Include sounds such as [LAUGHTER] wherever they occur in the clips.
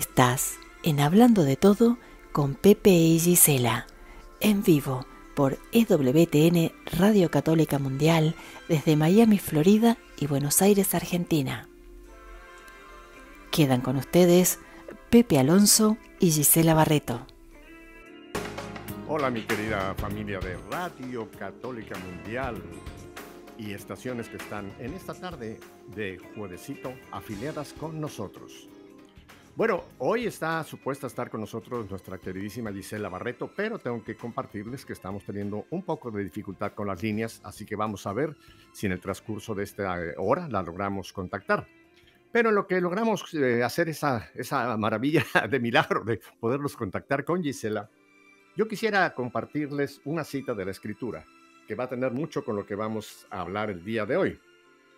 Estás en Hablando de Todo con Pepe y Gisela, en vivo por EWTN Radio Católica Mundial desde Miami, Florida y Buenos Aires, Argentina. Quedan con ustedes Pepe Alonso y Gisela Barreto. Hola mi querida familia de Radio Católica Mundial y estaciones que están en esta tarde de juevesito afiliadas con nosotros. Bueno, hoy está supuesta estar con nosotros nuestra queridísima Gisela Barreto, pero tengo que compartirles que estamos teniendo un poco de dificultad con las líneas, así que vamos a ver si en el transcurso de esta eh, hora la logramos contactar. Pero lo que logramos eh, hacer esa, esa maravilla [LAUGHS] de milagro de poderlos contactar con Gisela, yo quisiera compartirles una cita de la escritura que va a tener mucho con lo que vamos a hablar el día de hoy.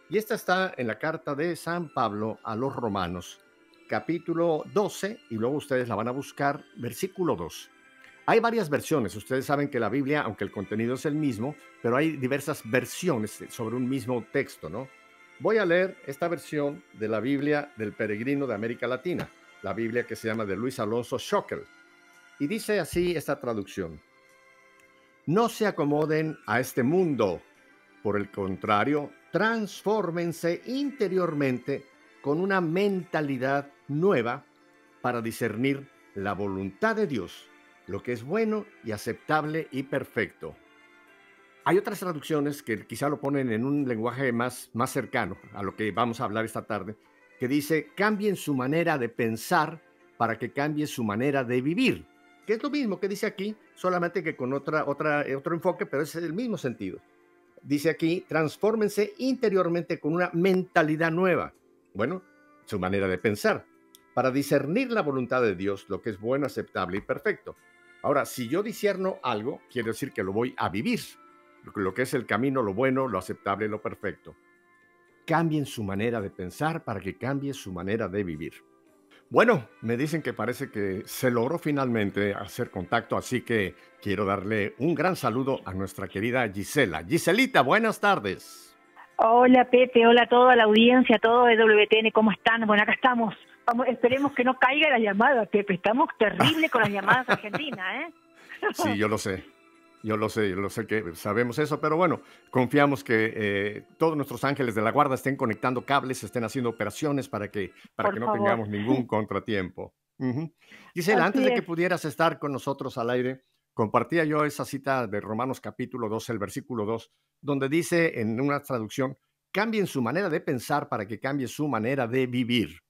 Y esta está en la carta de San Pablo a los romanos, capítulo 12, y luego ustedes la van a buscar, versículo 2. Hay varias versiones, ustedes saben que la Biblia, aunque el contenido es el mismo, pero hay diversas versiones sobre un mismo texto, ¿no? Voy a leer esta versión de la Biblia del peregrino de América Latina, la Biblia que se llama de Luis Alonso Schockel. Y dice así esta traducción. No se acomoden a este mundo, por el contrario, transfórmense interiormente con una mentalidad nueva para discernir la voluntad de Dios, lo que es bueno y aceptable y perfecto. Hay otras traducciones que quizá lo ponen en un lenguaje más, más cercano a lo que vamos a hablar esta tarde, que dice, cambien su manera de pensar para que cambie su manera de vivir, que es lo mismo que dice aquí, solamente que con otra, otra, otro enfoque, pero es el mismo sentido. Dice aquí, transfórmense interiormente con una mentalidad nueva bueno, su manera de pensar, para discernir la voluntad de Dios, lo que es bueno, aceptable y perfecto. Ahora, si yo discierno algo, quiere decir que lo voy a vivir, lo que es el camino, lo bueno, lo aceptable, lo perfecto. Cambien su manera de pensar para que cambie su manera de vivir. Bueno, me dicen que parece que se logró finalmente hacer contacto, así que quiero darle un gran saludo a nuestra querida Gisela. Giselita, buenas tardes. Hola Pepe, hola a toda la audiencia, a todo de WTN, ¿cómo están? Bueno, acá estamos. esperemos que no caiga la llamada, Pepe. Estamos terribles con las llamadas argentinas, ¿eh? [LAUGHS] sí, yo lo sé. Yo lo sé, yo lo sé que sabemos eso, pero bueno, confiamos que eh, todos nuestros ángeles de la guarda estén conectando cables, estén haciendo operaciones para que, para que no tengamos ningún [LAUGHS] contratiempo. Gisela, antes de que pudieras estar con nosotros al aire, compartía yo esa cita de Romanos capítulo 2, el versículo 2, donde dice en una traducción, cambien su manera de pensar para que cambie su manera de vivir.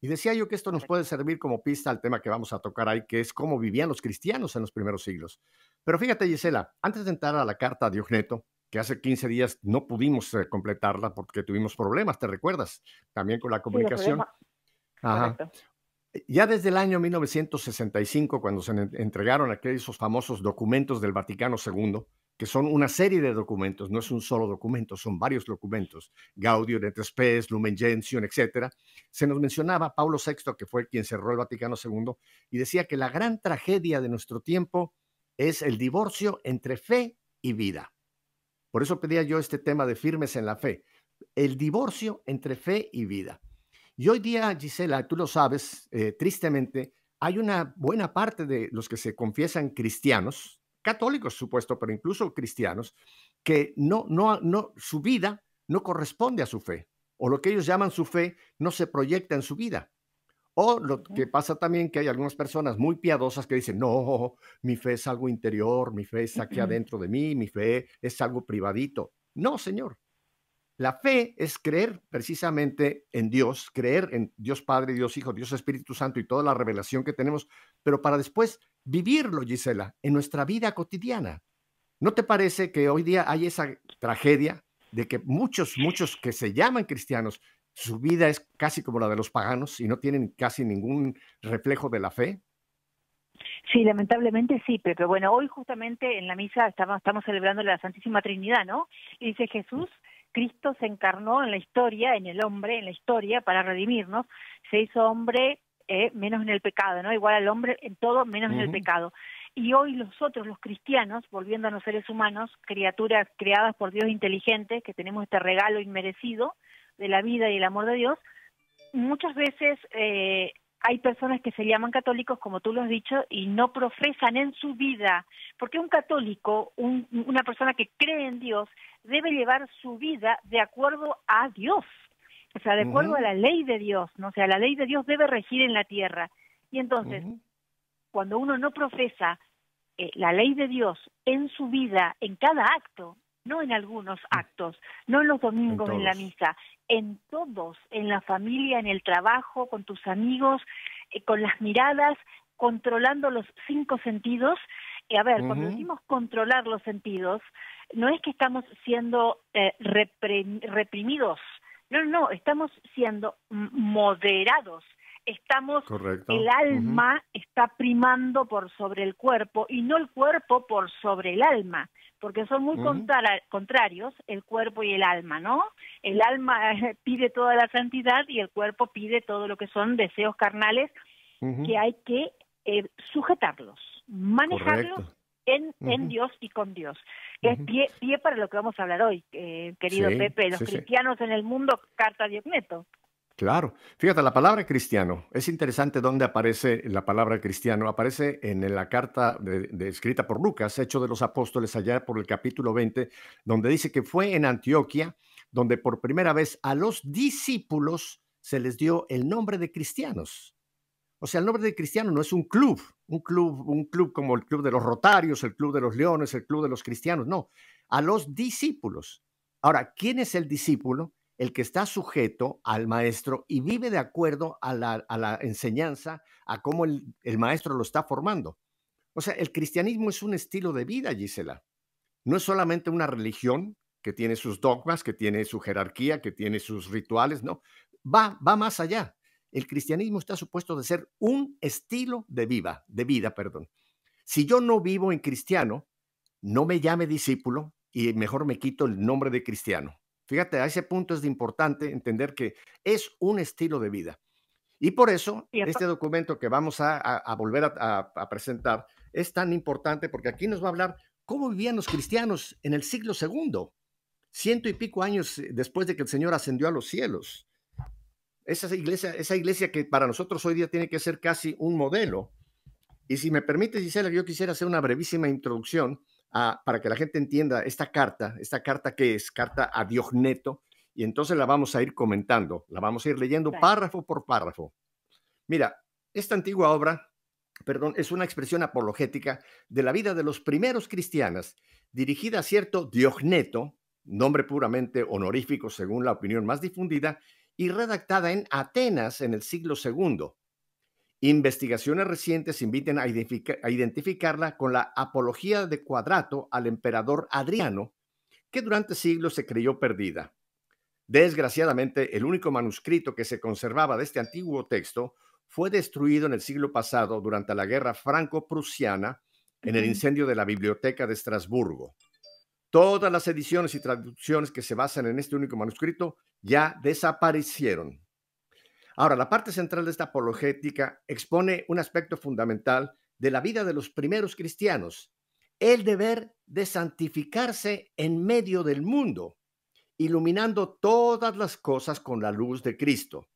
Y decía yo que esto nos puede servir como pista al tema que vamos a tocar ahí, que es cómo vivían los cristianos en los primeros siglos. Pero fíjate, Gisela, antes de entrar a la carta de Diogneto, que hace 15 días no pudimos eh, completarla porque tuvimos problemas, ¿te recuerdas? También con la comunicación. Ya desde el año 1965, cuando se entregaron aquellos famosos documentos del Vaticano II, que son una serie de documentos, no es un solo documento, son varios documentos, Gaudio de Trespes, Lumen Gentium, etcétera, se nos mencionaba Pablo VI, que fue quien cerró el Vaticano II, y decía que la gran tragedia de nuestro tiempo es el divorcio entre fe y vida. Por eso pedía yo este tema de firmes en la fe, el divorcio entre fe y vida. Y hoy día, Gisela, tú lo sabes, eh, tristemente, hay una buena parte de los que se confiesan cristianos, católicos supuesto, pero incluso cristianos, que no, no, no, su vida no corresponde a su fe, o lo que ellos llaman su fe no se proyecta en su vida. O lo que pasa también que hay algunas personas muy piadosas que dicen, no, mi fe es algo interior, mi fe está aquí adentro de mí, mi fe es algo privadito. No, señor, la fe es creer precisamente en Dios, creer en Dios Padre, Dios Hijo, Dios Espíritu Santo y toda la revelación que tenemos, pero para después vivirlo, Gisela, en nuestra vida cotidiana. ¿No te parece que hoy día hay esa tragedia de que muchos, muchos que se llaman cristianos, su vida es casi como la de los paganos y no tienen casi ningún reflejo de la fe? Sí, lamentablemente sí, pero Bueno, hoy justamente en la misa estamos, celebrando la Santísima Trinidad, ¿no? Y dice mm. Jesús, Cristo se encarnó en la historia, en el hombre, en la historia, para redimirnos, se hizo hombre eh, menos en el pecado, ¿no? Igual al hombre en todo menos en el pecado. Y hoy nosotros, los cristianos, volviendo a seres humanos, criaturas creadas por Dios inteligente, que tenemos este regalo inmerecido de la vida y el amor de Dios, muchas veces eh, hay personas que se llaman católicos, como tú lo has dicho, y no profesan en su vida, porque un católico, una persona que cree en Dios, debe llevar su vida de acuerdo a Dios, o sea, de acuerdo a la ley de Dios, ¿no? O sea, la ley de Dios debe regir en la tierra. Y entonces, cuando uno no profesa eh, la ley de Dios en su vida, en cada acto, no en algunos mm. actos, no en los domingos en la misa, en todos, en la familia, en el trabajo, con tus amigos, eh, con las miradas, controlando los cinco sentidos. a ver, cuando decimos controlar los sentidos, no es que estamos siendo eh, reprimidos, no, no, estamos siendo moderados. Estamos, el alma está primando por sobre el cuerpo y no el cuerpo por sobre el alma porque son muy contra contrarios el cuerpo y el alma, ¿no? El alma eh, pide toda la santidad y el cuerpo pide todo lo que son deseos carnales que hay que eh, sujetarlos, manejarlos en, en Dios y con Dios. Es pie, para lo que vamos a hablar hoy, eh, querido Pepe, los cristianos en el mundo, carta a neto. Claro. Fíjate, la palabra cristiano, es interesante dónde aparece la palabra cristiano. Aparece en la carta de, escrita por Lucas, Hecho de los Apóstoles, allá por el capítulo 20, donde dice que fue en Antioquia donde por primera vez a los discípulos se les dio el nombre de cristianos. O sea, el nombre de cristiano no es un club, un club, un club como el club de los rotarios, el club de los leones, el club de los cristianos, no, a los discípulos. Ahora, ¿quién es el discípulo? el que está sujeto al maestro y vive de acuerdo a la, enseñanza, a cómo el, maestro lo está formando. O sea, el cristianismo es un estilo de vida, Gisela. No es solamente una religión que tiene sus dogmas, que tiene su jerarquía, que tiene sus rituales, no. Va, va más allá. El cristianismo está supuesto de ser un estilo de vida, de vida, perdón. Si yo no vivo en cristiano, no me llame discípulo y mejor me quito el nombre de cristiano Fíjate, a ese punto es de importante entender que es un estilo de vida. Y por eso este documento que vamos a, volver a, presentar es tan importante porque aquí nos va a hablar cómo vivían los cristianos en el siglo segundo, ciento y pico años eh, después de que el Señor ascendió a los cielos. Esa iglesia, esa iglesia que para nosotros hoy día tiene que ser casi un modelo. Y si me permite, Gisela, yo quisiera hacer una brevísima introducción para que la gente entienda esta carta, esta carta que es carta a Diogneto, y entonces la vamos a ir comentando, la vamos a ir leyendo párrafo por párrafo. Mira, esta antigua obra, perdón, es una expresión apologética de la vida de los primeros cristianos, dirigida a cierto Diogneto, nombre puramente honorífico según la opinión más difundida, y redactada en Atenas en el siglo II. Investigaciones recientes invitan a, a, identificarla con la apología de Cuadrato al emperador Adriano, que durante siglos se creyó perdida. Desgraciadamente, el único manuscrito que se conservaba de este antiguo texto fue destruido en el siglo pasado durante la guerra franco-prusiana en el incendio de la biblioteca de Estrasburgo. Todas las ediciones y traducciones que se basan en este único manuscrito ya desaparecieron. Ahora, la parte central de esta apologética expone un aspecto fundamental de la vida de los primeros cristianos, el deber de santificarse en medio del mundo, iluminando todas las cosas con la luz de Cristo.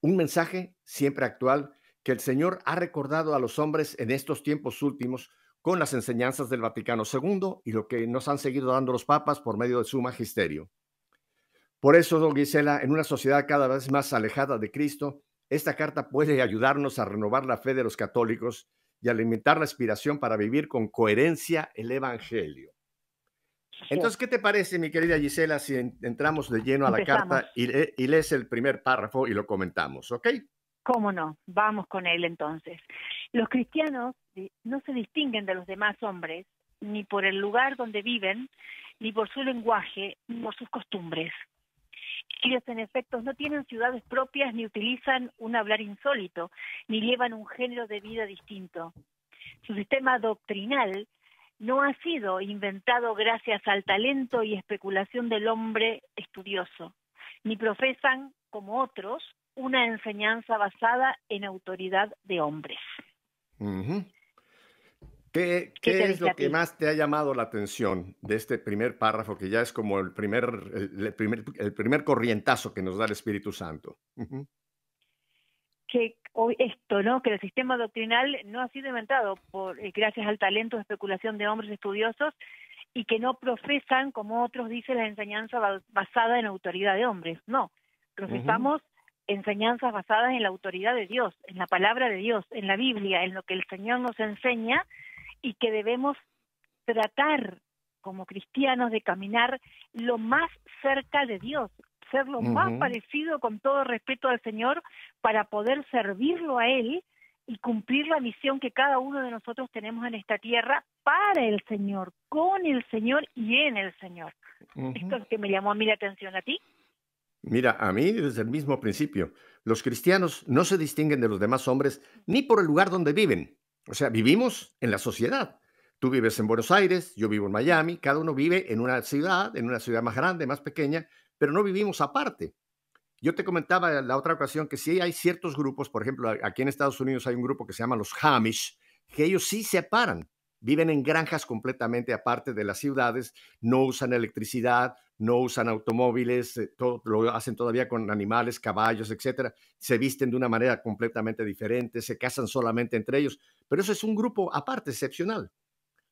Un mensaje siempre actual que el Señor ha recordado a los hombres en estos tiempos últimos con las enseñanzas del Vaticano II y lo que nos han seguido dando los papas por medio de su magisterio. Por eso, don Gisela, en una sociedad cada vez más alejada de Cristo, esta carta puede ayudarnos a renovar la fe de los católicos y a alimentar la inspiración para vivir con coherencia el Evangelio. Entonces, ¿qué te parece, mi querida Gisela, si entramos de lleno a la carta y, lees el primer párrafo y lo comentamos, ¿ok? ¿Cómo no? Vamos con él entonces. Los cristianos eh, no se distinguen de los demás hombres, ni por el lugar donde viven, ni por su lenguaje, ni por sus costumbres. Ellos, en efecto no tienen ciudades propias ni utilizan un hablar insólito, ni llevan un género de vida distinto. Su sistema doctrinal no ha sido inventado gracias al talento y especulación del hombre estudioso, ni profesan, como otros, una enseñanza basada en autoridad de hombres. ¿Qué, es lo que más te ha llamado la atención de este primer párrafo, que ya es como el primer, el, primer, el corrientazo que nos da el Espíritu Santo? Que esto, ¿no? Que el sistema doctrinal no ha sido inventado por, eh, gracias al talento de especulación de hombres estudiosos y que no profesan, como otros dicen, la enseñanza basada en autoridad de hombres. No, profesamos enseñanzas basadas en la autoridad de Dios, en la palabra de Dios, en la Biblia, en lo que el Señor nos enseña y que debemos tratar como cristianos de caminar lo más cerca de Dios, ser lo más parecido con todo respeto al Señor para poder servirlo a Él y cumplir la misión que cada uno de nosotros tenemos en esta tierra para el Señor, con el Señor y en el Señor. Esto es que me llamó a mí la atención a ti. Mira, a mí desde el mismo principio, los cristianos no se distinguen de los demás hombres ni por el lugar donde viven, o sea, vivimos en la sociedad. Tú vives en Buenos Aires, yo vivo en Miami, cada uno vive en una ciudad, en una ciudad más grande, más pequeña, pero no vivimos aparte. Yo te comentaba la otra ocasión que sí hay ciertos grupos, por ejemplo, aquí en Estados Unidos hay un grupo que se llama los Hamish, que ellos sí se separan viven en granjas completamente aparte de las ciudades, no usan electricidad, no usan automóviles, eh, todo, lo hacen todavía con animales, caballos, etcétera. Se visten de una manera completamente diferente, se casan solamente entre ellos, pero eso es un grupo aparte, excepcional.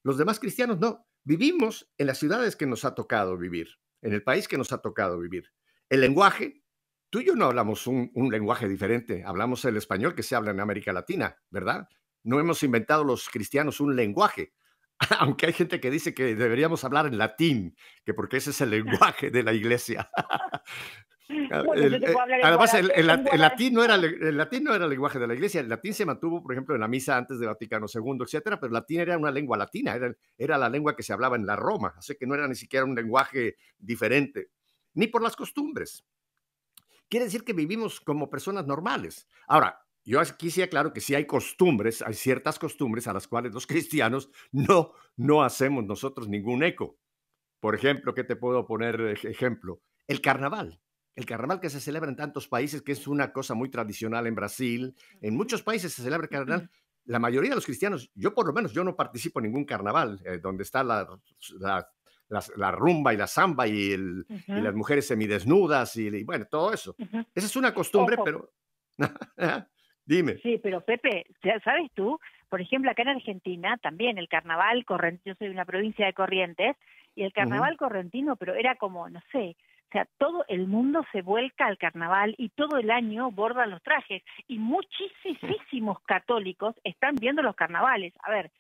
Los demás cristianos no. Vivimos en las ciudades que nos ha tocado vivir, en el país que nos ha tocado vivir. El lenguaje, tú y yo no hablamos un lenguaje diferente, hablamos el español que se habla en América Latina, ¿verdad? No hemos inventado los cristianos un lenguaje, [LAUGHS] aunque hay gente que dice que deberíamos hablar en latín, que porque ese es el lenguaje de la iglesia. [LAUGHS] Además, el latín no era el lenguaje de la iglesia. El latín se mantuvo, por ejemplo, en la misa antes de Vaticano II, etcétera, pero el latín era una lengua latina, era la lengua que se hablaba en la Roma, así que no era ni siquiera un lenguaje diferente, ni por las costumbres. Quiere decir que vivimos como personas normales. Ahora, yo aquí sí aclaro que sí hay costumbres, hay ciertas costumbres a las cuales los [LAUGHS] cristianos no, no hacemos nosotros ningún eco. Por ejemplo, ¿qué te puedo poner ejemplo? El carnaval. El carnaval que se celebra en tantos países, que es una cosa muy tradicional en Brasil, en muchos países se celebra el carnaval. La mayoría de los cristianos, yo por lo menos, yo no participo en ningún carnaval, eh, donde está la, la, rumba y la samba y, las mujeres semidesnudas y, bueno, todo eso. Esa es una costumbre, pero... [LAUGHS] Sí, pero Pepe, ¿sabes tú? Por ejemplo, acá en Argentina también el carnaval correntino, yo soy de una provincia de Corrientes, y el carnaval correntino, pero era como, no sé, o sea, todo el mundo se vuelca al carnaval y todo el año bordan los trajes. Y muchísimos [LAUGHS] católicos están viendo los carnavales. A ver,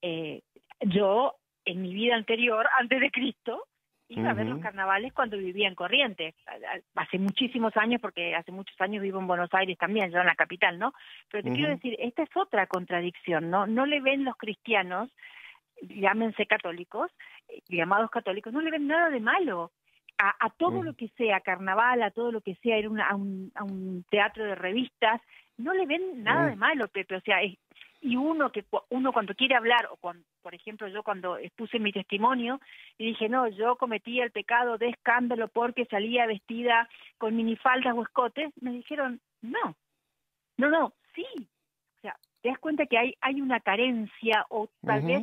eh, yo en mi vida anterior, antes de Cristo, iba a ver los carnavales cuando vivía en Corrientes, hace muchísimos años, porque hace muchos años vivo en Buenos Aires también, yo en la capital, ¿no? Pero te quiero decir, esta es otra contradicción, ¿no? No le ven los cristianos, llámense católicos, eh, llamados católicos, no le ven nada de malo. A, a todo mm. lo que sea carnaval, a todo lo que sea ir a, un, a un teatro de revistas, no le ven nada mm. de malo, Pepe. O sea, es, y uno que uno cuando quiere hablar o cuando, por ejemplo yo cuando expuse mi testimonio y dije no yo cometía el pecado de escándalo porque salía vestida con minifaldas o escotes me dijeron no no no sí o sea te das cuenta que hay hay una carencia o tal vez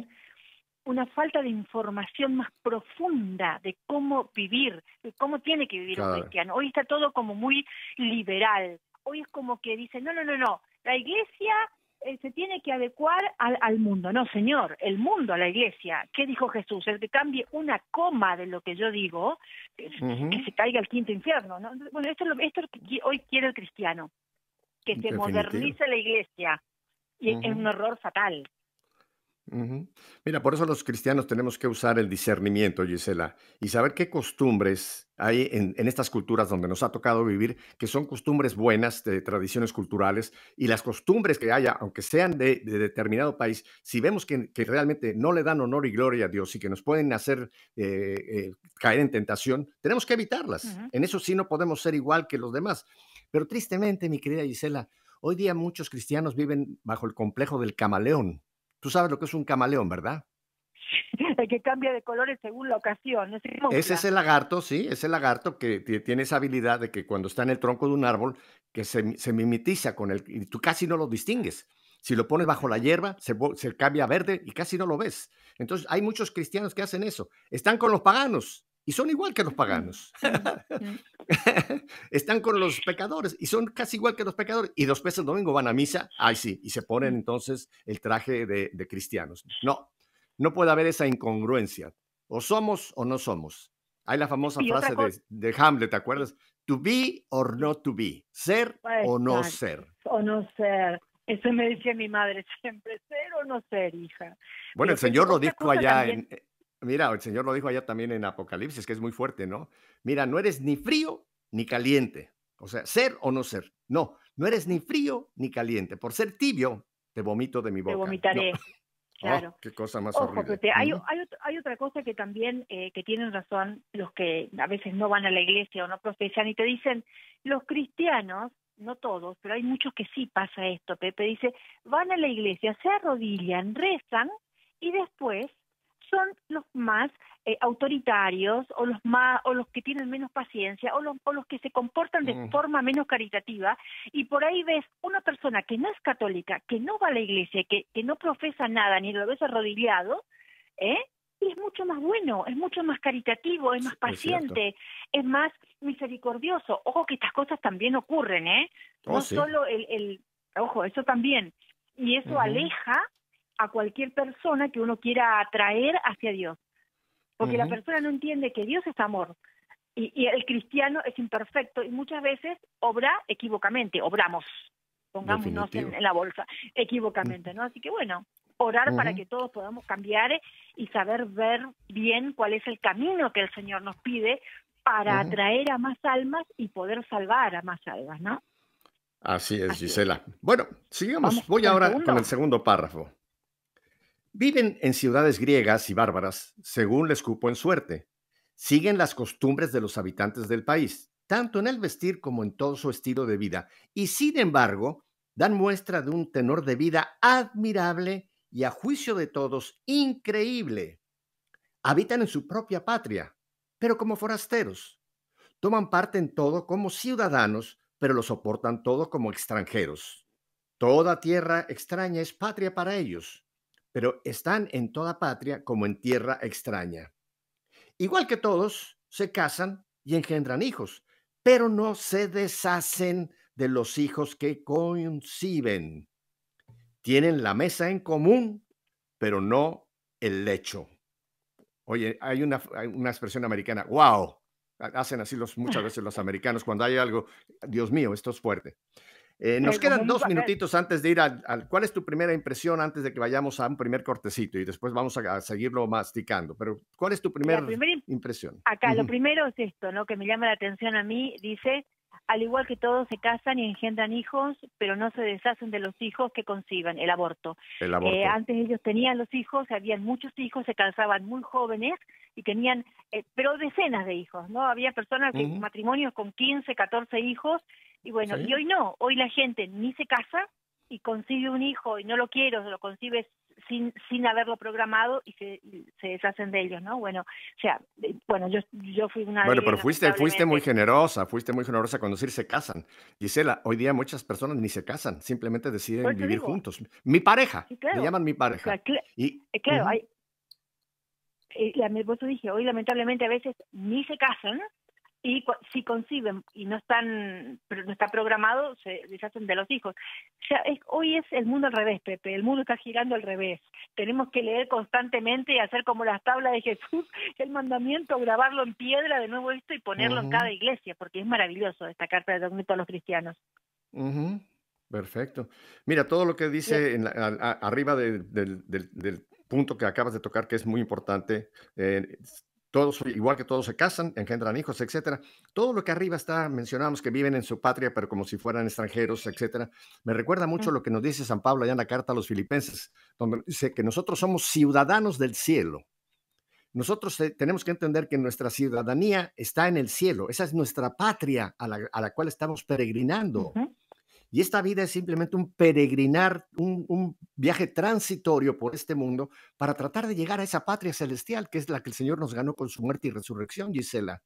una falta de información más profunda de cómo vivir, de cómo tiene que vivir un cristiano. Hoy está todo como muy liberal. Hoy es como que dicen, no, no, no, no, la iglesia eh, se tiene que adecuar al, mundo. No, señor, el mundo, a la iglesia. ¿Qué dijo Jesús? El que cambie una coma de lo que yo digo, que se caiga al quinto infierno. Bueno, esto es, lo, que hoy quiere el cristiano, que se modernice la iglesia. Y es un error fatal. Mira, por eso los cristianos tenemos que usar el discernimiento, Gisela, y saber qué costumbres hay en, estas culturas donde nos ha tocado vivir, que son costumbres buenas de tradiciones culturales, y las costumbres que haya, aunque sean de, determinado país, si vemos que, realmente no le dan honor y gloria a Dios y que nos pueden hacer eh, eh, caer en tentación, tenemos que evitarlas. En eso sí no podemos ser igual que los demás. Pero tristemente, mi querida Gisela, hoy día muchos cristianos viven bajo el complejo del camaleón Tú sabes lo que es un camaleón, ¿verdad? [LAUGHS] El que cambia de colores según la ocasión. Ese es el lagarto, sí, es el lagarto que tiene esa habilidad de que cuando está en el tronco de un árbol, que se, se mimetiza con él y tú casi no lo distingues. Si lo pones bajo la hierba, se, se cambia a verde y casi no lo ves. Entonces, hay muchos cristianos que hacen eso. Están con los paganos, y son igual que los paganos. [LAUGHS] Están con los pecadores y son casi igual que los pecadores. Y dos veces el domingo van a misa, ay sí, y se ponen entonces el traje de, cristianos. No, no puede haber esa incongruencia. O somos o no somos. Hay la famosa frase de, Hamlet, ¿te acuerdas? To be or not to be. Ser o no ser. O no ser. Eso me dice mi madre [LAUGHS] siempre, ser o no ser, hija. Bueno, el pues Señor lo dijo allá en, eh, Mira, el Señor lo dijo allá también en Apocalipsis, que es muy fuerte, ¿no? Mira, no eres ni frío ni caliente. O sea, ser o no ser. No, no eres ni frío ni caliente. Por ser tibio, te vomito de mi boca. Te vomitaré. [LAUGHS] Oh, claro. qué cosa más horrible. hay, otra cosa que también eh, que tienen razón los que a veces no van a la iglesia o no profesan y te dicen, los cristianos, no todos, pero hay muchos que sí pasa esto, Pepe, dice, van a la iglesia, se arrodillan, rezan y después son los más eh, autoritarios o los más o los que tienen menos paciencia o los, o los que se comportan de mm. forma menos caritativa y por ahí ves una persona que no es católica, que no va a la iglesia, que, que no profesa nada ni lo ves arrodillado, ¿eh? Y es mucho más bueno, es mucho más caritativo, es más paciente, es, más misericordioso. Ojo que estas cosas también ocurren, ¿eh? Oh, no solo el, el, ojo, eso también. Y eso aleja a cualquier persona que uno quiera atraer hacia Dios. Porque la persona no entiende que Dios es amor. Y, el cristiano es imperfecto y muchas veces obra equivocamente, obramos, pongámonos en, la bolsa, equivocamente, ¿no? Así que bueno, orar para que todos podamos cambiar y saber ver bien cuál es el camino que el Señor nos pide para atraer a más almas y poder salvar a más almas, ¿no? Así es, Gisela. Bueno, sigamos. Voy ahora con el segundo párrafo. Viven en ciudades griegas y bárbaras, según les cupo en suerte. Siguen las costumbres de los habitantes del país, tanto en el vestir como en todo su estilo de vida, y sin embargo, dan muestra de un tenor de vida admirable y a juicio de todos increíble. Habitan en su propia patria, pero como forasteros. Toman parte en todo como ciudadanos, pero lo soportan todo como extranjeros. Toda tierra extraña es patria para ellos pero están en toda patria como en tierra extraña. Igual que todos, se casan y engendran hijos, pero no se deshacen de los hijos que conciben. Tienen la mesa en común, pero no el lecho. Oye, hay una, expresión americana, wow, hacen así los, muchas [LAUGHS] veces los americanos cuando hay algo, Dios mío, esto es fuerte. Eh, nos quedan dos eh minutitos antes de ir al, ¿Cuál es tu primera impresión antes de que vayamos a un primer cortecito y después vamos a, seguirlo masticando? Pero ¿cuál es tu primera impresión? Acá, lo primero es esto, ¿no? Que me llama la atención a mí, dice, al igual que todos se casan y engendran hijos, pero no se deshacen de los hijos que conciban, el aborto. El eh, aborto. antes ellos tenían los hijos, habían muchos hijos, se casaban muy jóvenes y tenían, pero decenas de hijos, ¿no? Había personas que matrimonios con 15, 14 hijos y bueno, y hoy no, hoy la gente ni se casa y concibe un hijo y no lo quiero, lo concibe sin, sin haberlo programado y se, se deshacen de ellos, ¿no? Bueno, o sea, eh, bueno, yo, yo fui una... Bueno, pero fuiste, fuiste muy generosa, fuiste muy generosa cuando decir se casan. Gisela, hoy día muchas personas ni se casan, simplemente deciden vivir juntos. Mi pareja, llaman mi pareja. y, eh, claro, hay, eh, dije, hoy lamentablemente a veces ni se casan, y si conciben y no están no está programado se deshacen de los hijos o hoy es el mundo al revés Pepe el mundo está girando al revés tenemos que leer constantemente y hacer como las tablas de Jesús [LAUGHS] el mandamiento grabarlo en piedra de nuevo esto y ponerlo en cada iglesia porque es maravilloso esta carta de documento a los cristianos perfecto mira todo lo que dice arriba del, punto que acabas de tocar que es muy importante eh, todos, igual que todos se casan, engendran hijos, etcétera. Todo lo que arriba está, mencionamos que viven en su patria, pero como si fueran extranjeros, etcétera. Me recuerda mucho lo que nos dice San Pablo allá en la carta a los filipenses, donde dice que nosotros somos ciudadanos del cielo. Nosotros eh, tenemos que entender que nuestra ciudadanía está en el cielo, esa es nuestra patria a la, cual estamos peregrinando. Y esta vida es simplemente un peregrinar, un, viaje transitorio por este mundo para tratar de llegar a esa patria celestial que es la que el Señor nos ganó con su muerte y resurrección, Gisela.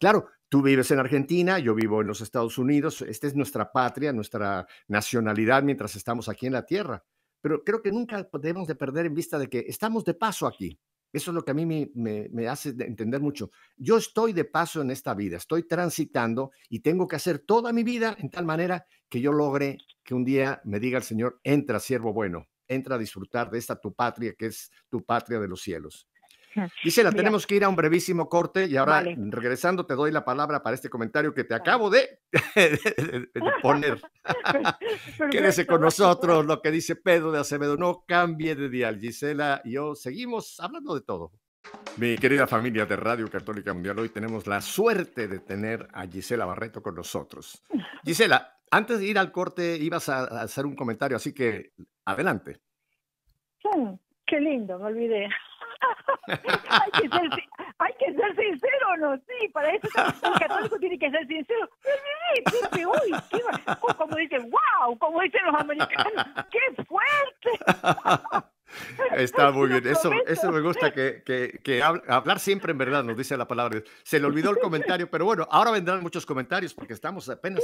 Claro, tú vives en Argentina, yo vivo en los Estados Unidos, esta es nuestra patria, nuestra nacionalidad mientras estamos aquí en la tierra. Pero creo que nunca debemos de perder en vista de que estamos de paso aquí. Eso es lo que a mí me, hace entender mucho. Yo estoy de paso en esta vida, estoy transitando y tengo que hacer toda mi vida en tal manera que yo logre que un día me diga el Señor, entra, siervo bueno, entra a disfrutar de esta tu patria que es tu patria de los cielos. [LAUGHS] Gisela, tenemos que ir a un brevísimo corte y ahora regresando te doy la palabra para este comentario que te acabo de, [LAUGHS] poner. [LAUGHS] Quédese con nosotros, lo que dice Pedro de Acevedo, no cambie de dial. Gisela y yo seguimos hablando de todo. Mi querida familia de Radio Católica Mundial, hoy tenemos la suerte de tener a Gisela Barreto con nosotros. Gisela, antes de ir al corte ibas a hacer un comentario, así que adelante. Sí. Qué lindo, me olvidé. [LAUGHS] hay, que ser, hay que ser sincero, ¿no? Sí, para eso el católico tiene que ser sincero. Me olvidé, uy, qué, como dicen, wow, como dicen los americanos, qué fuerte. [LAUGHS] [LAUGHS] Está muy bien, eso, eso me gusta, que, hablar siempre en verdad nos dice la palabra. Se le olvidó el comentario, pero bueno, ahora vendrán muchos comentarios porque estamos apenas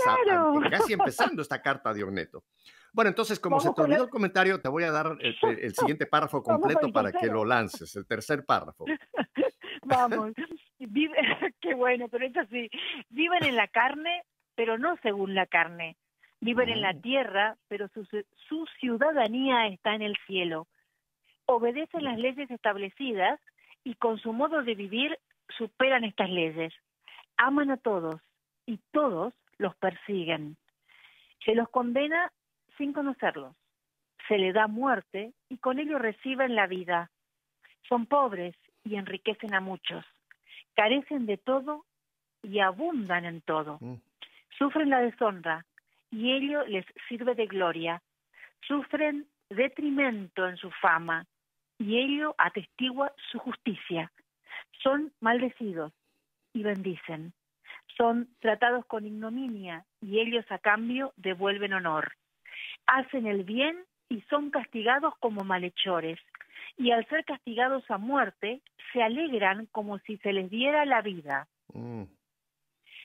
casi empezando esta carta de Orneto. Bueno, entonces, como se te olvidó el... comentario, te voy a dar eh, el, siguiente párrafo completo para que lo lances, el tercer párrafo. [LAUGHS] Vamos, Vive, [LAUGHS] qué bueno, pero es así. Viven en la carne, pero no según la carne. Viven en la mm. tierra, pero su ciudadanía está en el cielo obedecen las leyes establecidas y con su modo de vivir superan estas leyes. Aman a todos y todos los persiguen. Se los condena sin conocerlos. Se le da muerte y con ello reciben la vida. Son pobres y enriquecen a muchos. Carecen de todo y abundan en todo. Mm. Sufren la deshonra y ello les sirve de gloria. Sufren detrimento en su fama y ello atestigua su justicia. Son maldecidos y bendicen. Son tratados con ignominia y ellos a cambio devuelven honor. Hacen el bien y son castigados como malhechores. Y al ser castigados a muerte, se alegran como si se les diera la vida. Mm.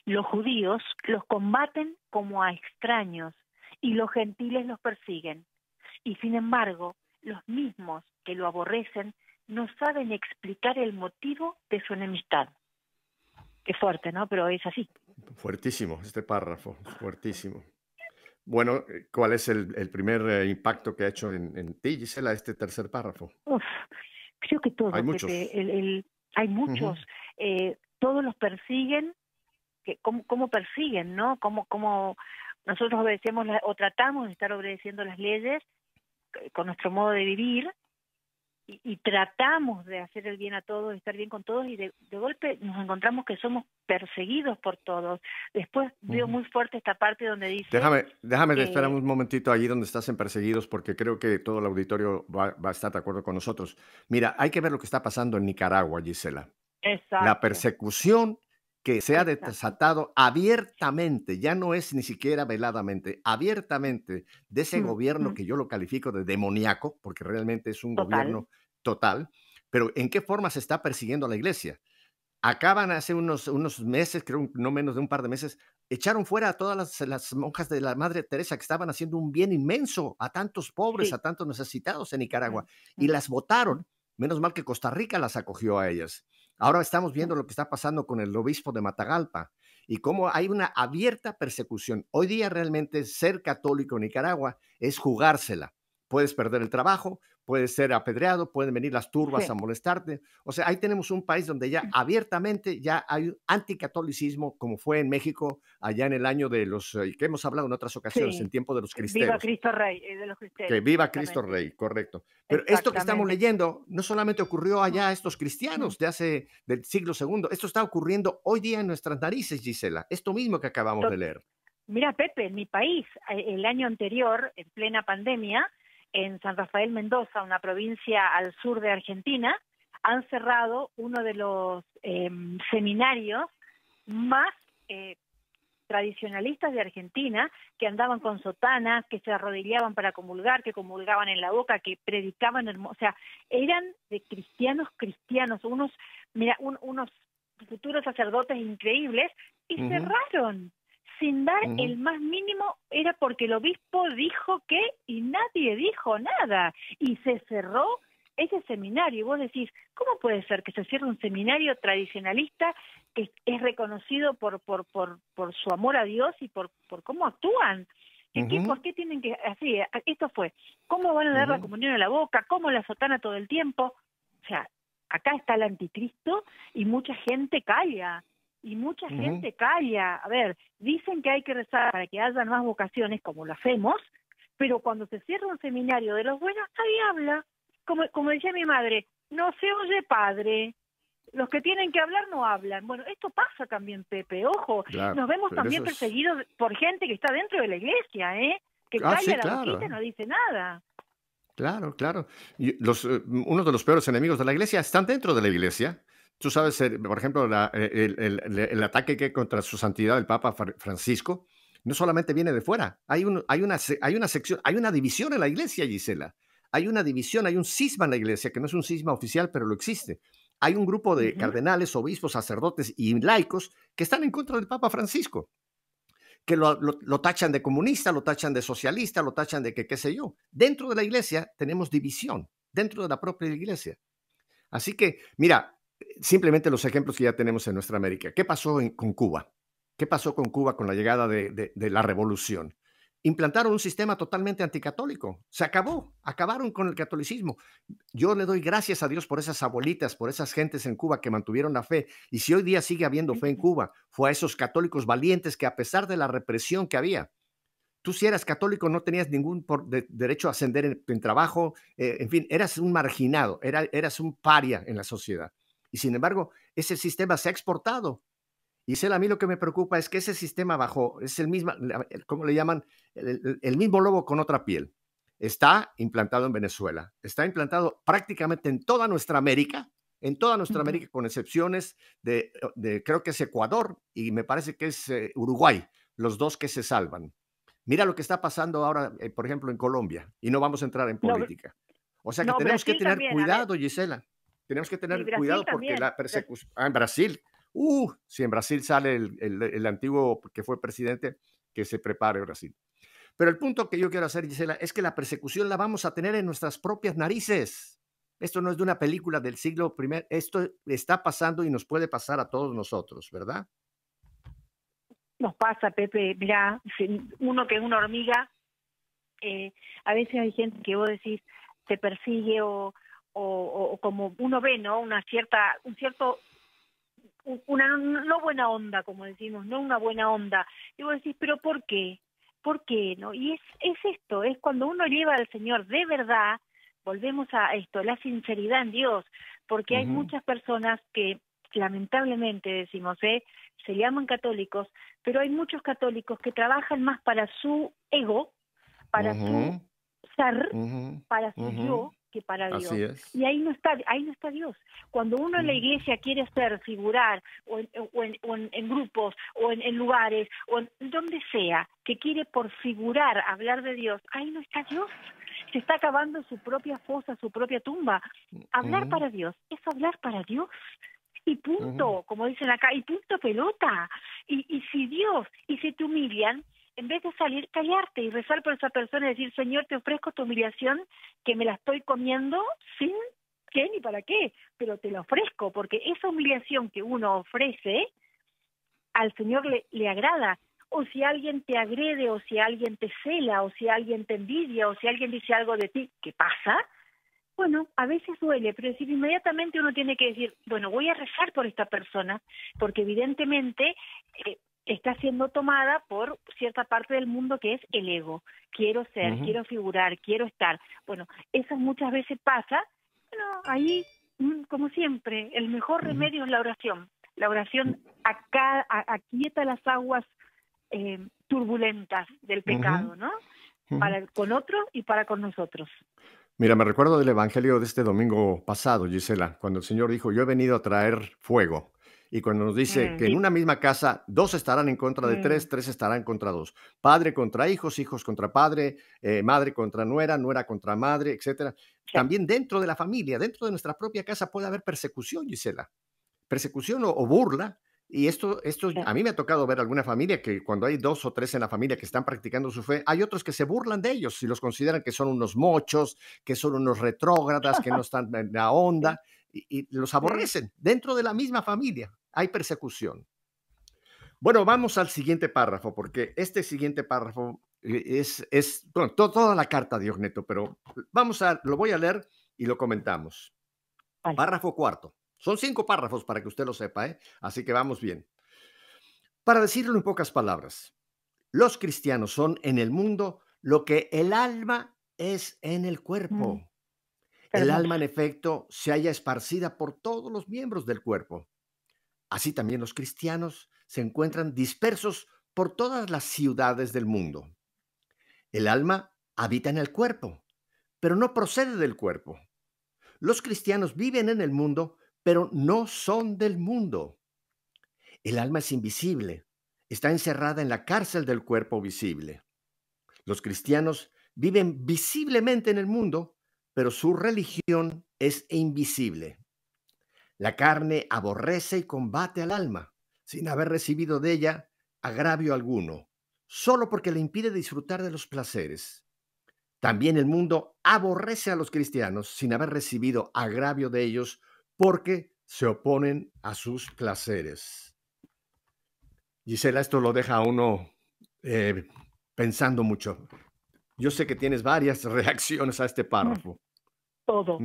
Los judíos los combaten como a extraños y los gentiles los persiguen. Y sin embargo, los mismos que lo aborrecen, no saben explicar el motivo de su enemistad. Qué fuerte, ¿no? Pero es así. Fuertísimo este párrafo, fuertísimo. Bueno, eh, ¿cuál es el, primer eh, impacto que ha hecho en, ti, Gisela, este tercer párrafo? creo que todos. Hay muchos. hay muchos. Eh, todos los persiguen. Que, ¿cómo, persiguen, no? ¿Cómo, cómo nosotros obedecemos o tratamos de estar obedeciendo las leyes con nuestro modo de vivir y, tratamos de hacer el bien a todos, estar bien con todos y de, golpe nos encontramos que somos perseguidos por todos. Después veo muy fuerte esta parte donde dice... Déjame, déjame esperar un momentito allí donde estás en perseguidos porque creo que todo el auditorio va, a estar de acuerdo con nosotros. Mira, hay que ver lo que está pasando en Nicaragua, Gisela. Exacto. La persecución que se ha desatado abiertamente, ya no es ni siquiera veladamente, abiertamente de ese mm, gobierno mm. que yo lo califico de demoníaco, porque realmente es un gobierno total, pero ¿en qué forma se está persiguiendo a la iglesia? Acaban hace unos, unos meses, creo no menos de un par de meses, echaron fuera a todas las, monjas de la Madre Teresa que estaban haciendo un bien inmenso a tantos pobres, a tantos necesitados en Nicaragua, y las votaron. Menos mal que Costa Rica las acogió a ellas. Ahora estamos viendo lo que está pasando con el obispo de Matagalpa y cómo hay una abierta persecución. Hoy día realmente ser católico en Nicaragua es jugársela. Puedes perder el trabajo, Puede ser apedreado, pueden venir las turbas a molestarte. O sea, ahí tenemos un país donde ya mm. abiertamente ya hay anticatolicismo, como fue en México allá en el año de los, eh, que hemos hablado en otras ocasiones, en tiempo de los cristianos. Viva Cristo Rey, eh, de los cristianos. Que viva Cristo Rey, correcto. Pero esto que estamos leyendo no solamente ocurrió mm. allá a estos cristianos mm. de hace del siglo II, esto está ocurriendo hoy día en nuestras narices, Gisela. Esto mismo que acabamos de leer. Mira, Pepe, en mi país, eh, el año anterior, en plena pandemia, en San Rafael Mendoza, una provincia al sur de Argentina, han cerrado uno de los em, seminarios más eh, tradicionalistas de Argentina, que andaban con sotanas, que se arrodillaban para comulgar, que comulgaban en la boca, que predicaban, o sea, eran de cristianos cristianos, unos, mira, unos futuros sacerdotes increíbles, y cerraron sin dar el más mínimo, era porque el obispo dijo que y nadie dijo nada y se cerró ese seminario. Y vos decís, ¿cómo puede ser que se cierre un seminario tradicionalista que es reconocido por, por, por, por su amor a Dios y por, por cómo actúan? ¿Qué, ¿Por qué tienen que...? Así, esto fue, ¿cómo van a dar la comunión a la boca? ¿Cómo la sotana todo el tiempo? O sea, acá está el anticristo y mucha gente calla y mucha gente calla. A ver, dicen que hay que rezar para que haya más vocaciones, como lo hacemos, pero cuando se cierra un seminario de los buenos, nadie habla. Como, como decía mi madre, no se oye padre. Los que tienen que hablar no hablan. Bueno, esto pasa también, Pepe. Ojo, nos vemos también perseguidos por gente que está dentro de la iglesia, ¿eh? Que ah, calla la boquita y no dice nada. Claro, claro. Los, eh, uno de los peores enemigos de la iglesia están dentro de la iglesia. Tú sabes, eh, por ejemplo, eh, el, ataque que contra su santidad el Papa Francisco no solamente viene de fuera, hay, un, hay, una, hay una sección, hay una división en la iglesia, Gisela. Hay una división, hay un cisma en la iglesia, que no es un cisma oficial, pero lo existe. Hay un grupo de cardenales, obispos, sacerdotes y laicos que están en contra del Papa Francisco que lo, lo, lo, tachan de comunista, lo tachan de socialista, lo tachan de que qué sé yo. Dentro de la iglesia tenemos división, dentro de la propia iglesia. Así que, mira, simplemente los ejemplos que ya tenemos en nuestra América. ¿Qué pasó con Cuba? ¿Qué pasó con Cuba con la llegada de, la revolución? Implantaron un sistema totalmente anticatólico. Se acabó, acabaron con el catolicismo. Yo le doy gracias a Dios por esas abuelitas, por esas gentes en Cuba que mantuvieron la fe. Y si hoy día sigue habiendo fe en Cuba, fue a esos católicos valientes que a pesar de la represión que había, tú si eras católico no tenías ningún derecho a ascender en, trabajo, eh, en fin, eras un marginado, eras un paria en la sociedad. Y sin embargo, ese sistema se ha exportado. Y a mí lo que me preocupa es que ese sistema bajó, es el mismo, ¿cómo le llaman? El, mismo lobo con otra piel. Está implantado en Venezuela, está implantado prácticamente en toda nuestra América, en toda nuestra América, con excepciones de, creo que es Ecuador y me parece que es eh, Uruguay, los dos que se salvan. Mira lo que está pasando ahora, eh, por ejemplo, en Colombia, y no vamos a entrar en política. O sea que tenemos que tener cuidado, Gisela. Tenemos que tener cuidado porque la persecución. Ah, en Brasil. Uh, si en Brasil sale el, antiguo que fue presidente, que se prepare Brasil. Pero el punto que yo quiero hacer, Gisela, es que la persecución la vamos a tener en nuestras propias narices. Esto no es de una película del siglo I, esto está pasando y nos puede pasar a todos nosotros, ¿verdad? Nos pasa, Pepe, mira, uno que es una hormiga, eh, a veces hay gente que vos decís, te persigue o o, como uno ve, ¿no? Una cierta, un cierto, una no buena onda, como decimos, no una buena onda. Y vos decís, pero ¿por qué? ¿Por qué? ¿No? Y es, es esto, es cuando uno lleva al Señor de verdad, volvemos a esto, la sinceridad en Dios, porque hay muchas personas que lamentablemente decimos, ¿eh? se llaman católicos, pero hay muchos católicos que trabajan más para su ego, para su ser, para su yo, que para Dios. Y ahí no está, ahí no está Dios. Cuando uno en la mm. iglesia quiere ser, figurar, o en, grupos, o en, lugares, o en donde sea, que quiere por figurar, hablar de Dios, ahí no está Dios. Se está acabando su propia fosa, su propia tumba. Hablar mm. para Dios es hablar para Dios. Y punto, como dicen acá, y punto pelota. Y, y si Dios, y si te humillan, en vez de salir, callarte y rezar por esa persona y decir, Señor, te ofrezco tu humillación, que me la estoy comiendo sin qué ni para qué, pero te la ofrezco, porque esa humillación que uno ofrece, al Señor le, agrada. O si alguien te agrede, o si alguien te cela, o si alguien te envidia, o si alguien dice algo de ti, ¿qué pasa? Bueno, a veces duele, pero decir, inmediatamente uno tiene que decir, bueno, voy a rezar por esta persona, porque evidentemente eh, está siendo tomada por cierta parte del mundo que es el ego. Quiero ser, quiero figurar, quiero estar. Bueno, eso muchas veces pasa. Bueno, ahí, mm, como siempre, el mejor remedio es la oración. La oración acá, aquieta las aguas em, turbulentas del pecado, ¿no? Para con otro y para con nosotros. Mira, me recuerdo del Evangelio de este domingo pasado, Gisela, cuando el Señor dijo, yo he venido a traer fuego y cuando nos dice que en una misma casa dos estarán en contra de mm. tres, tres estarán contra dos, padre contra hijos, hijos contra padre, eh, madre contra nuera, nuera contra madre, etcétera. También dentro de la familia, dentro de nuestra propia casa puede haber persecución, Gisela, persecución o, burla. Y esto, esto a mí me ha tocado ver alguna familia que cuando hay dos o tres en la familia que están practicando su fe, hay otros que se burlan de ellos y los consideran que son unos mochos, que son unos retrógradas, que no [LAUGHS] están en la onda y los aborrecen dentro de la misma familia hay persecución. Bueno, vamos al siguiente párrafo, porque este siguiente párrafo eh, es, es bueno, toda la carta de Ogneto, pero vamos a, lo voy a leer y lo comentamos. Párrafo cuarto. Son cinco párrafos para que usted lo sepa, ¿eh? así que vamos bien. Para decirlo en pocas palabras, los cristianos son en el mundo lo que el alma es en el cuerpo. Mm. El alma, en efecto, se haya esparcida por todos los miembros del cuerpo. Así también los cristianos se encuentran dispersos por todas las ciudades del mundo. El alma habita en el cuerpo, pero no procede del cuerpo. Los cristianos viven en el mundo, pero no son del mundo. El alma es invisible, está encerrada en la cárcel del cuerpo visible. Los cristianos viven visiblemente en el mundo, pero su religión es invisible. La carne aborrece y combate al alma, sin haber recibido de ella agravio alguno, solo porque le impide disfrutar de los placeres. También el mundo aborrece a los cristianos sin haber recibido agravio de ellos, porque se oponen a sus placeres. Gisela, esto lo deja a uno eh, pensando mucho. Yo sé que tienes varias [LAUGHS] reacciones a este mm. párrafo. Todo.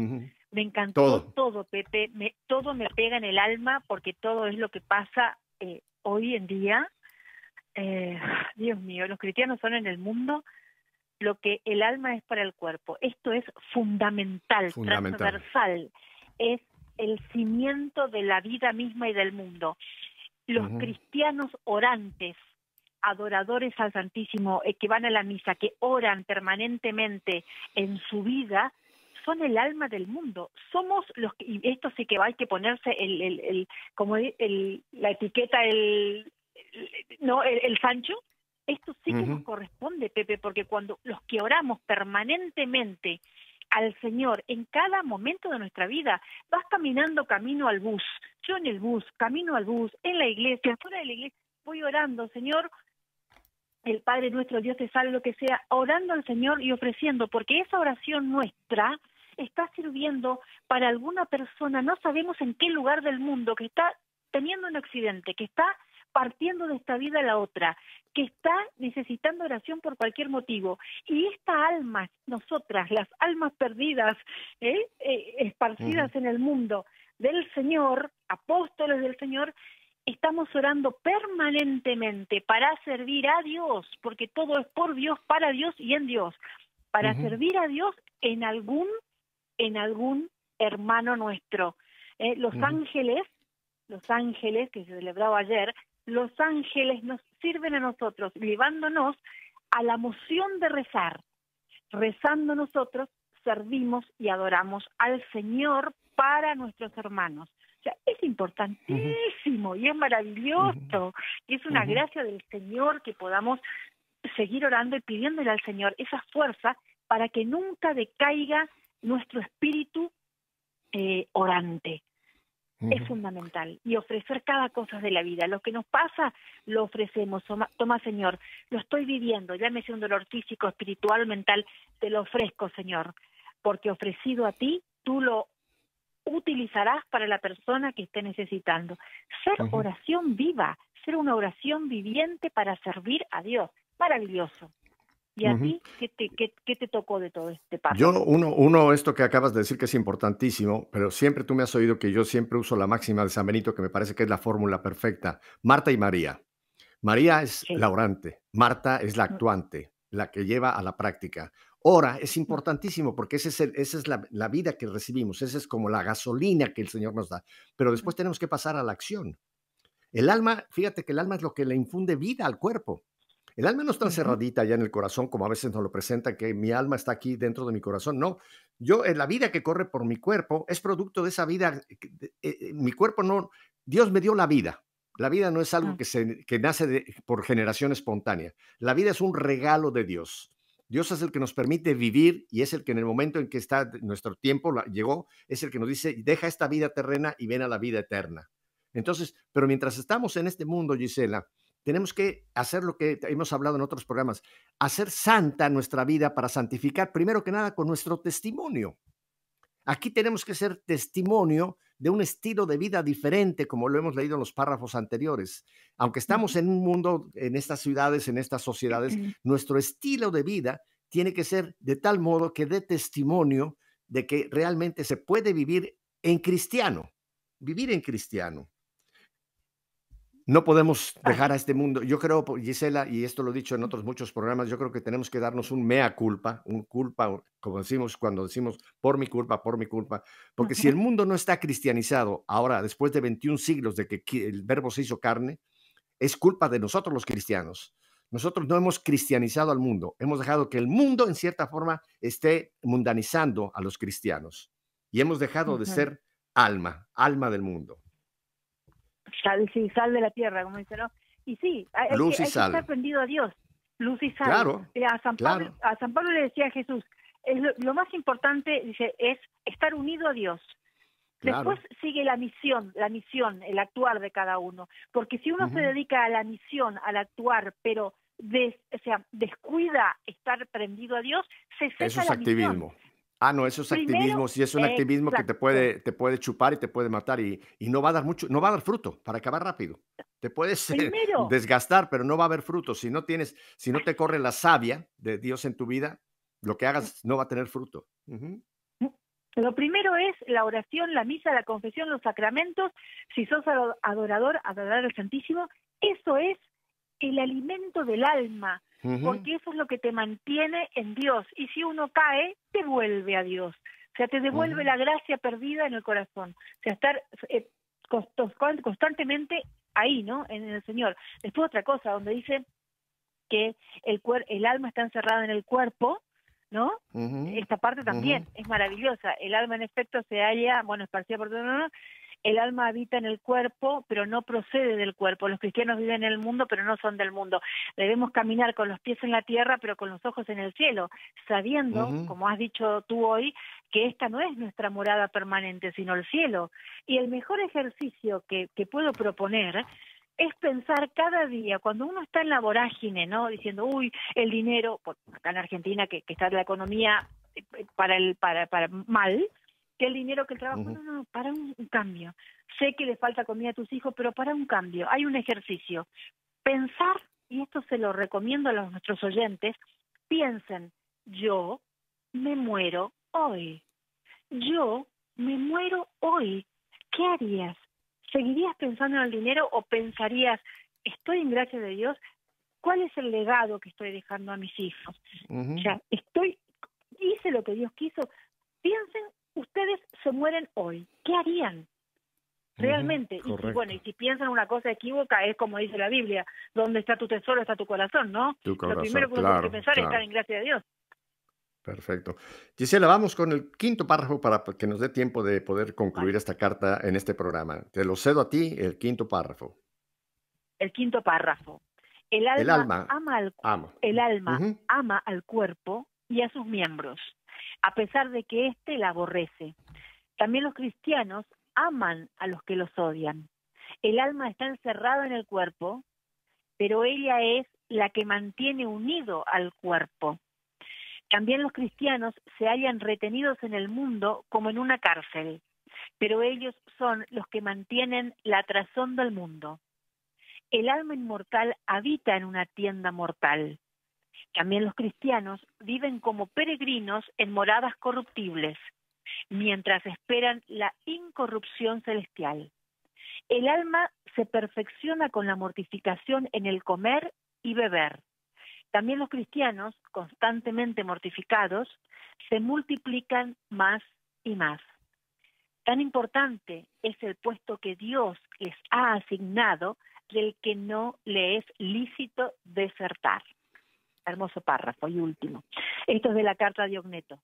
Me encantó todo, Pepe, me, todo me pega en el alma porque todo es lo que pasa eh, hoy en día. Eh, Dios mío, los cristianos son en el mundo lo que el alma es para el cuerpo. Esto es fundamental, transversal, es el cimiento de la vida misma y del mundo. Los cristianos orantes, adoradores al Santísimo, eh, que van a la misa, que oran permanentemente en su vida, son el alma del mundo. Somos los que, y esto sí que hay que ponerse el, como la etiqueta, el, no, el, Sancho. Esto sí que nos corresponde, Pepe, porque cuando los que oramos permanentemente al Señor en cada momento de nuestra vida. Vas caminando camino al bus, yo en el bus, camino al bus, en la iglesia, fuera de la iglesia, voy orando, Señor, el Padre nuestro, Dios te salve, lo que sea, orando al Señor y ofreciendo, porque esa oración nuestra está sirviendo para alguna persona, no sabemos en qué lugar del mundo, que está teniendo un accidente, que está partiendo de esta vida a la otra, que está necesitando oración por cualquier motivo. Y esta alma, nosotras, las almas perdidas, ¿eh? Eh, esparcidas en el mundo del Señor, apóstoles del Señor, estamos orando permanentemente para servir a Dios, porque todo es por Dios, para Dios y en Dios, para servir a Dios en algún en algún hermano nuestro. Eh, los ángeles, los ángeles que se celebraba ayer, los ángeles nos sirven a nosotros, llevándonos a la moción de rezar. Rezando nosotros, servimos y adoramos al Señor para nuestros hermanos. O sea, es importantísimo y es maravilloso. Y es una gracia del Señor que podamos seguir orando y pidiéndole al Señor esa fuerza para que nunca decaiga nuestro espíritu eh, orante. Es fundamental. Y ofrecer cada cosa de la vida. Lo que nos pasa, lo ofrecemos. Toma, Señor, lo estoy viviendo. ya me hice un dolor físico, espiritual, mental. Te lo ofrezco, Señor. Porque ofrecido a ti, tú lo utilizarás para la persona que esté necesitando. Ser oración viva, ser una oración viviente para servir a Dios. Maravilloso. ¿Y a ti ¿Qué te, tocó de todo este paso? Yo, uno, uno, esto que acabas de decir que es importantísimo, pero siempre tú me has oído que yo siempre uso la máxima de San Benito, que me parece que es la fórmula perfecta. Marta y María. María es la orante, Marta es la mm. actuante, la que lleva a la práctica. Ora es mm. importantísimo porque ese esa es la, la, vida que recibimos, esa es como la gasolina que el Señor nos da, pero mm. después tenemos que pasar a la acción. El alma, fíjate que el alma es lo que le infunde vida al cuerpo. El alma no está cerradita allá en el corazón como a veces nos lo presenta, que mi alma está aquí dentro de mi corazón. No, yo, en la vida que corre por mi cuerpo es producto de esa vida. Eh, mi cuerpo no, Dios me dio la vida. La vida no es algo ah. que, se, nace por generación espontánea. La vida es un regalo de Dios. Dios es el que nos permite vivir y es el que en el momento en que está nuestro tiempo llegó, es el que nos dice, deja esta vida terrena y ven a la vida eterna. Entonces, pero mientras estamos en este mundo, Gisela, tenemos que hacer lo que hemos hablado en otros programas, hacer santa nuestra vida para santificar, primero que nada, con nuestro testimonio. Aquí tenemos que ser testimonio de un estilo de vida diferente, como lo hemos leído en los párrafos anteriores. Aunque estamos en un mundo, en estas ciudades, en estas sociedades, nuestro estilo de vida tiene que ser de tal modo que dé testimonio de que realmente se puede vivir en cristiano, vivir en cristiano. No podemos dejar a este mundo. Yo creo, Gisela, y esto lo he dicho en otros muchos programas, yo creo que tenemos que darnos un mea culpa, un culpa, como decimos cuando decimos por mi culpa, por mi culpa, porque si el mundo no está cristianizado ahora, después de 21 siglos de que el verbo se hizo carne, es culpa de nosotros los cristianos. Nosotros no hemos cristianizado al mundo, hemos dejado que el mundo en cierta forma esté mundanizando a los cristianos y hemos dejado de ser alma, alma del mundo sal, de la tierra, como dicen, ¿no? Y sí, hay, que, estar prendido a Dios, luz y sal. Claro, eh, a, San Pablo, le decía a Jesús, lo, más importante, dice, es estar unido a Dios. Después sigue la misión, la misión, el actuar de cada uno. Porque si uno se dedica a la misión, al actuar, pero sea, descuida estar prendido a Dios, se cesa Eso es activismo. Ah, no, eso es activismo, sí, es un eh, activismo que te puede, te puede chupar y te puede matar y, no va a dar mucho, no va a dar fruto para acabar rápido. Te puedes [LAUGHS] desgastar, pero no va a haber fruto. Si no tienes, si no te corre la savia de Dios en tu vida, lo que hagas no va a tener fruto. Mm, lo primero es la oración, la misa, la confesión, los sacramentos. Si sos adorador, adorar al Santísimo. Eso es el alimento del alma porque eso es lo que te mantiene en Dios. Y si uno cae, te vuelve a Dios. O sea, te devuelve la gracia perdida en el corazón. O sea, estar eh, constantemente ahí, ¿no? En el Señor. Después otra cosa, donde dice que el, el alma está encerrada en el cuerpo, ¿no? Esta parte también es maravillosa. El alma en efecto se halla, bueno, esparcida por todo, el mundo, el alma habita en el cuerpo, pero no procede del cuerpo. Los cristianos viven en el mundo, pero no son del mundo. Debemos caminar con los pies en la tierra, pero con los ojos en el cielo, sabiendo, como has dicho tú hoy, que esta no es nuestra morada permanente, sino el cielo. Y el mejor ejercicio que, que puedo proponer es pensar cada día, cuando uno está en la vorágine, ¿no? Diciendo, uy, el dinero, acá en Argentina, que, que está la economía eh, para el para, para mal, que el dinero, que el trabajo. No, no, para un, cambio. Sé que le falta comida a tus hijos, pero para un cambio. Hay un ejercicio. Pensar, y esto se lo recomiendo a nuestros oyentes, piensen, yo me muero hoy. Yo me muero hoy. ¿Qué harías? ¿Seguirías pensando en el dinero o pensarías, estoy en gracia de Dios? ¿Cuál es el legado que estoy dejando a mis hijos? O sea, estoy, hice lo que Dios quiso. Piensen ustedes se mueren hoy, ¿qué harían? Realmente, bueno, y si piensan una cosa equívoca, es como dice la Biblia, donde está tu tesoro está tu corazón, ¿no? Tu corazón, Lo primero que que pensar es estar en gracia de Dios. Perfecto. Gisela, vamos con el quinto párrafo para que nos dé tiempo de poder concluir esta carta en este programa. Te lo cedo a ti, el quinto párrafo. El quinto párrafo. El alma, ama al, El alma ama al cuerpo y a sus miembros a pesar de que éste la aborrece. También los cristianos aman a los que los odian. El alma está encerrada en el cuerpo, pero ella es la que mantiene unido al cuerpo. También los cristianos se hallan retenidos en el mundo como en una cárcel, pero ellos son los que mantienen la trazón del mundo. El alma inmortal habita en una tienda mortal, también los cristianos viven como peregrinos en moradas corruptibles, mientras esperan la incorrupción celestial. El alma se perfecciona con la mortificación en el comer y beber. También los cristianos, constantemente mortificados, se multiplican más y más. Tan importante es el puesto que Dios les ha asignado del que no le es lícito desertar hermoso párrafo y último. Esto es de la carta de Ogneto.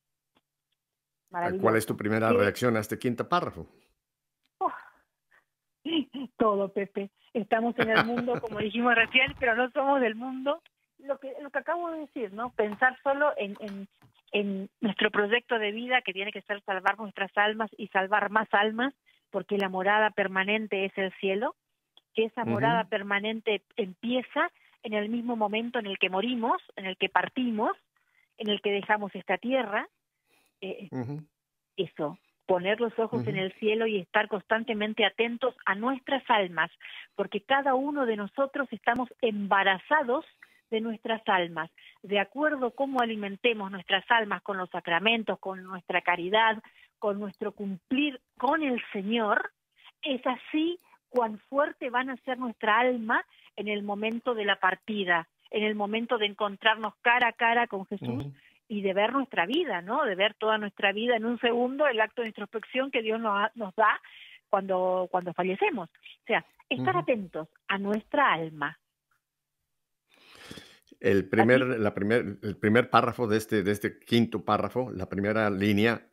¿Cuál es tu primera reacción a este quinto párrafo? Oh. todo, Pepe. Estamos en el mundo, como [LAUGHS] dijimos recién, pero no somos del mundo. Lo que, acabo de decir, ¿no? Pensar solo en, nuestro proyecto de vida que tiene que ser salvar nuestras almas y salvar más almas, porque la morada permanente es el cielo, que esa morada permanente empieza en el mismo momento en el que morimos, en el que partimos, en el que dejamos esta tierra. Eh, eso, poner los ojos en el cielo y estar constantemente atentos a nuestras almas, porque cada uno de nosotros estamos embarazados de nuestras almas. De acuerdo cómo alimentemos nuestras almas con los sacramentos, con nuestra caridad, con nuestro cumplir con el Señor, es así cuán fuerte van a ser nuestra alma en el momento de la partida, en el momento de encontrarnos cara a cara con Jesús. y de ver nuestra vida, ¿no? De ver toda nuestra vida en un segundo, el acto de introspección que Dios nos, nos da cuando, cuando fallecemos. O sea, estar atentos a nuestra alma. El primer, la primer, el primer párrafo de este, de este quinto párrafo, la primera línea,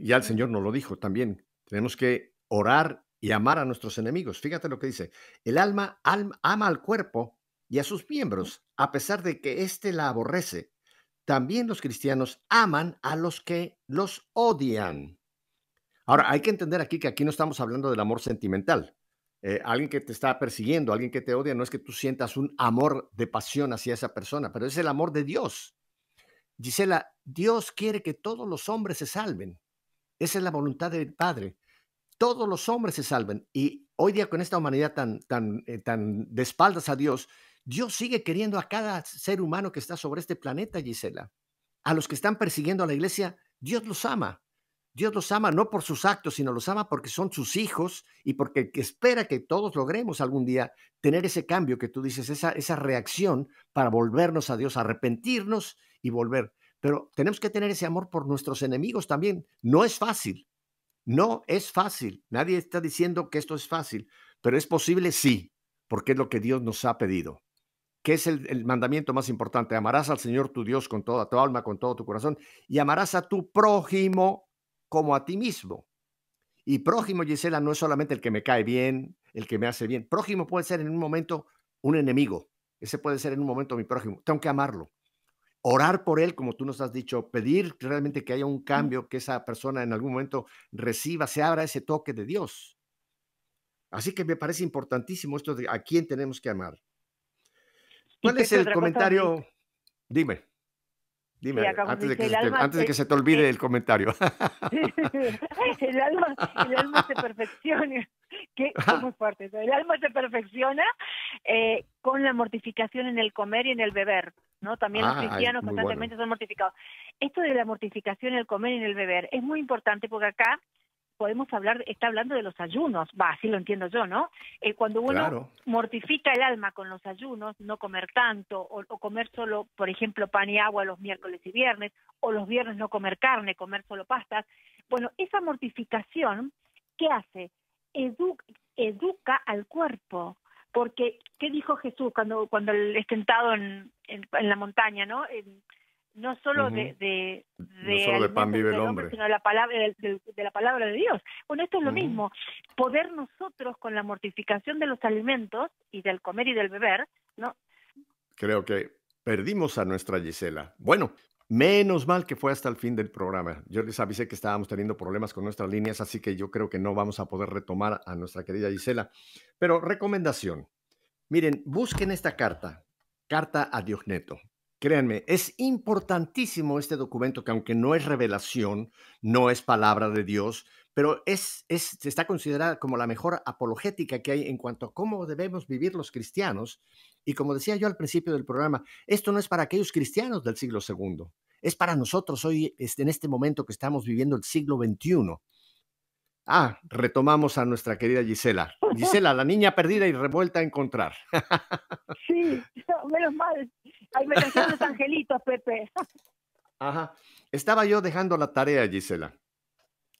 ya el Señor nos lo dijo también, tenemos que orar y amar a nuestros enemigos. Fíjate lo que dice. El alma ama al cuerpo y a sus miembros, a pesar de que éste la aborrece. También los cristianos aman a los que los odian. Ahora, hay que entender aquí que aquí no estamos hablando del amor sentimental. Eh, alguien que te está persiguiendo, alguien que te odia, no es que tú sientas un amor de pasión hacia esa persona, pero es el amor de Dios. Gisela, Dios quiere que todos los hombres se salven. Esa es la voluntad del Padre todos los hombres se salven. Y hoy día con esta humanidad tan, tan, eh, tan de espaldas a Dios, Dios sigue queriendo a cada ser humano que está sobre este planeta, Gisela. A los que están persiguiendo a la iglesia, Dios los ama. Dios los ama no por sus actos, sino los ama porque son sus hijos y porque espera que todos logremos algún día tener ese cambio que tú dices, esa, esa reacción para volvernos a Dios, arrepentirnos y volver. Pero tenemos que tener ese amor por nuestros enemigos también. No es fácil, no es fácil, nadie está diciendo que esto es fácil, pero es posible sí, porque es lo que Dios nos ha pedido. que es el, el mandamiento más importante? Amarás al Señor tu Dios con toda tu alma, con todo tu corazón, y amarás a tu prójimo como a ti mismo. Y prójimo, Gisela, no es solamente el que me cae bien, el que me hace bien. Prójimo puede ser en un momento un enemigo. Ese puede ser en un momento mi prójimo. Tengo que amarlo orar por él, como tú nos has dicho, pedir realmente que haya un cambio, que esa persona en algún momento reciba, se abra ese toque de Dios. Así que me parece importantísimo esto de a quién tenemos que amar. ¿Cuál es el comentario? Dime. Dime, antes, de que, se te olvide el comentario. [LAUGHS] el, alma, el alma se perfecciona, [LAUGHS] fuerte, el alma se perfecciona eh, con la mortificación en el comer y en el beber, ¿no? También los ah, cristianos constantemente son mortificados. Esto de la mortificación en el comer y en el beber es muy importante porque acá podemos hablar, está hablando de los ayunos, va, así lo entiendo yo, ¿no? Eh, cuando uno mortifica el alma con los ayunos, no comer tanto, o, comer solo, por ejemplo, pan y agua los miércoles y viernes, o los viernes no comer carne, comer solo pastas, bueno, esa mortificación, ¿qué hace? educa al cuerpo, porque, ¿qué dijo Jesús cuando, cuando es tentado en, en la montaña, ¿no? no solo de, de, pan vive el hombre, sino de la palabra de, la palabra de Dios. Bueno, esto es lo mismo. Poder nosotros con la mortificación de los alimentos y del comer y del beber, ¿no? Creo que perdimos a nuestra Gisela. Bueno, menos mal que fue hasta el fin del programa. Yo les avisé que estábamos teniendo problemas con nuestras líneas, así que yo creo que no vamos a poder retomar a nuestra querida Gisela. Pero recomendación. Miren, busquen esta carta, carta a Dios Neto. Créanme, es importantísimo este documento que aunque no es revelación, no es palabra de Dios, pero es, está considerada como la mejor apologética que hay en cuanto a cómo debemos vivir los cristianos. Y como decía yo al principio del programa, esto no es para aquellos cristianos del siglo II, es para nosotros hoy, este, en este momento que estamos viviendo el siglo XXI Ah, retomamos a nuestra querida Gisela. [LAUGHS] Gisela, la niña perdida y revuelta a encontrar. [LAUGHS] Sí, menos mal. Ahí me los angelitos, Pepe. Ajá. Estaba yo dejando la tarea, Gisela.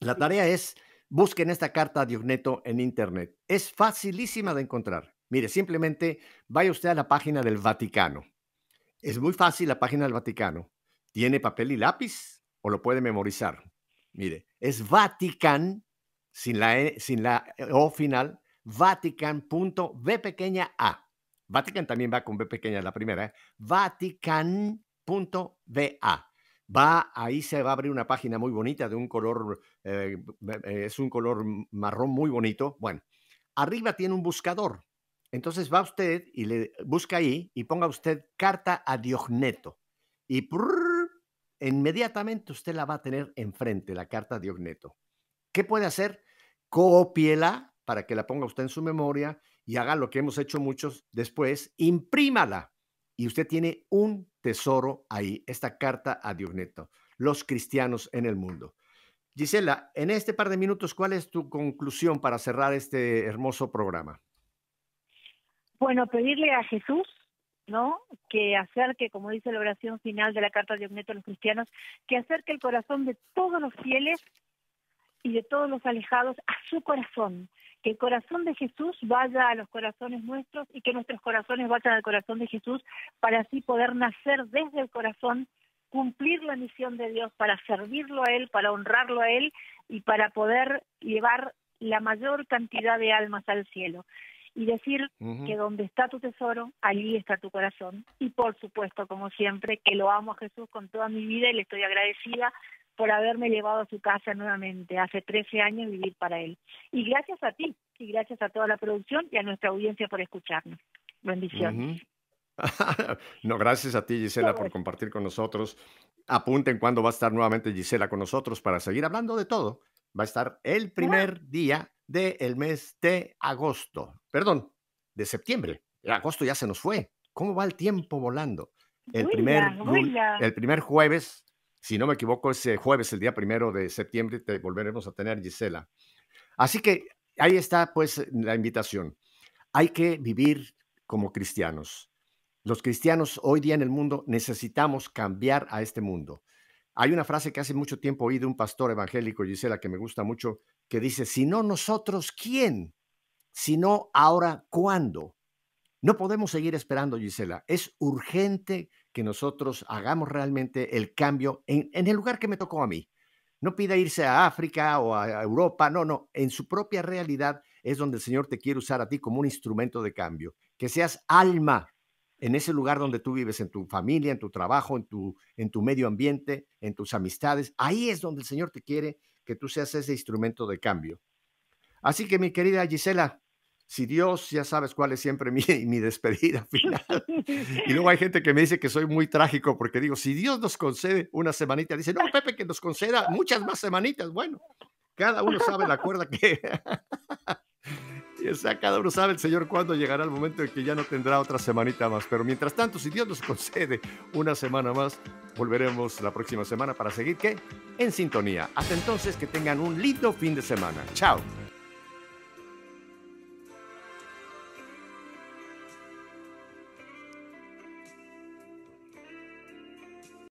La tarea es, busquen esta carta de neto en Internet. Es facilísima de encontrar. Mire, simplemente vaya usted a la página del Vaticano. Es muy fácil la página del Vaticano. ¿Tiene papel y lápiz o lo puede memorizar? Mire, es Vatican sin la, e, sin la O final, vatican.b pequeña a. Vatican también va con B pequeña, la primera. ¿eh? Vatican.ba. Va, ahí se va a abrir una página muy bonita de un color, eh, eh, es un color marrón muy bonito. Bueno, arriba tiene un buscador. Entonces va usted y le busca ahí y ponga usted carta a Diogneto. Y inmediatamente usted la va a tener enfrente, la carta a Diogneto. ¿Qué puede hacer? cópiela para que la ponga usted en su memoria y haga lo que hemos hecho muchos después, imprímala. Y usted tiene un tesoro ahí, esta carta a neto los cristianos en el mundo. Gisela, en este par de minutos, ¿cuál es tu conclusión para cerrar este hermoso programa? Bueno, pedirle a Jesús, ¿no? Que acerque, como dice la oración final de la carta de Neto a los cristianos, que acerque el corazón de todos los fieles y de todos los alejados a su corazón. Que el corazón de Jesús vaya a los corazones nuestros y que nuestros corazones vayan al corazón de Jesús para así poder nacer desde el corazón, cumplir la misión de Dios, para servirlo a Él, para honrarlo a Él y para poder llevar la mayor cantidad de almas al cielo. Y decir que donde está tu tesoro, allí está tu corazón. Y por supuesto, como siempre, que lo amo a Jesús con toda mi vida y le estoy agradecida por haberme llevado a su casa nuevamente, hace 13 años vivir para él. Y gracias a ti, y gracias a toda la producción y a nuestra audiencia por escucharnos. Bendiciones. [LAUGHS] no, gracias a ti, Gisela, por pues. compartir con nosotros. Apunten cuándo va a estar nuevamente Gisela con nosotros para seguir hablando de todo. Va a estar el primer día del mes de agosto, perdón, de septiembre. El agosto ya se nos fue. ¿Cómo va el tiempo volando? El, primer, el primer jueves si no me equivoco, ese jueves, el día primero de septiembre, te volveremos a tener, Gisela. Así que ahí está, pues, la invitación. Hay que vivir como cristianos. Los cristianos hoy día en el mundo necesitamos cambiar a este mundo. Hay una frase que hace mucho tiempo oí de un pastor evangélico, Gisela, que me gusta mucho, que dice, si no nosotros, ¿quién? Si no ahora, ¿cuándo? No podemos seguir esperando, Gisela. Es urgente que nosotros hagamos realmente el cambio en, el lugar que me tocó a mí. No pida irse a África o a Europa, no, no, en su propia realidad es donde el Señor te quiere usar a ti como un instrumento de cambio. Que seas alma en ese lugar donde tú vives, en tu familia, en tu trabajo, en tu, en tu medio ambiente, en tus amistades. Ahí es donde el Señor te quiere que tú seas ese instrumento de cambio. Así que mi querida Gisela, si Dios, ya sabes cuál es siempre mi, [LAUGHS] mi despedida final. Y luego hay [LAUGHS] gente que me dice que soy muy trágico porque digo, si Dios nos concede una semanita, dice, no, Pepe, que nos conceda muchas más semanitas. Bueno, cada uno sabe la cuerda que... [LAUGHS] cada uno sabe el Señor cuándo llegará el momento en que ya no tendrá otra semanita más. Pero mientras tanto, si Dios nos concede una semana más, volveremos la próxima semana para seguir que en sintonía. Hasta entonces, que tengan un lindo fin de semana. Chao.